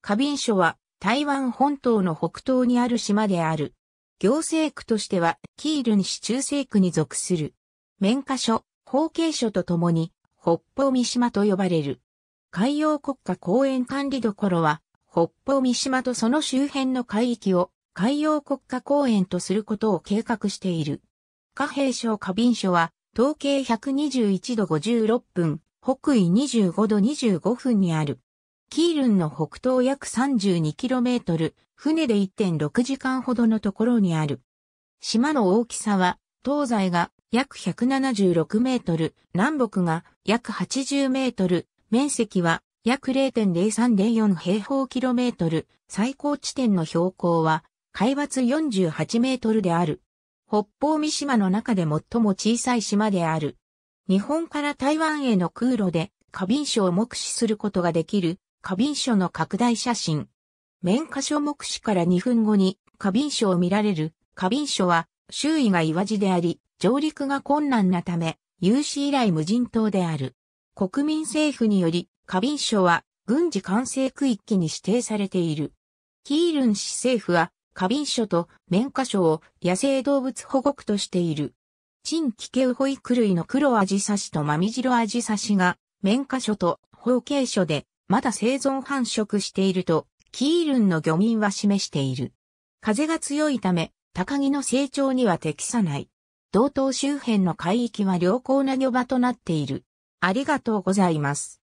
花瓶所は台湾本島の北東にある島である。行政区としては、キール西中西区に属する。免課所、法慶所とともに、北方三島と呼ばれる。海洋国家公園管理所は、北方三島とその周辺の海域を海洋国家公園とすることを計画している。貨幣省花瓶所は、統計121度56分、北緯25度25分にある。キールンの北東約 32km、船で1.6時間ほどのところにある。島の大きさは、東西が約176メートル、南北が約80メートル、面積は約0.0304平方キロメートル、最高地点の標高は海抜48メートルである。北方三島の中で最も小さい島である。日本から台湾への空路で過敏症を目視することができる花瓶書の拡大写真。面花書目視から2分後に花瓶書を見られる。花瓶書は周囲が岩地であり、上陸が困難なため、有史以来無人島である。国民政府により、花瓶書は軍事管制区域に指定されている。キールン市政府は、花瓶書と免花書を野生動物保護区としている。チンキケウホイク類の黒アジサシとマミジロアジサシが、免花書と法刑書でまだ生存繁殖していると、キールンの漁民は示している。風が強いため、高木の成長には適さない。道東周辺の海域は良好な漁場となっている。ありがとうございます。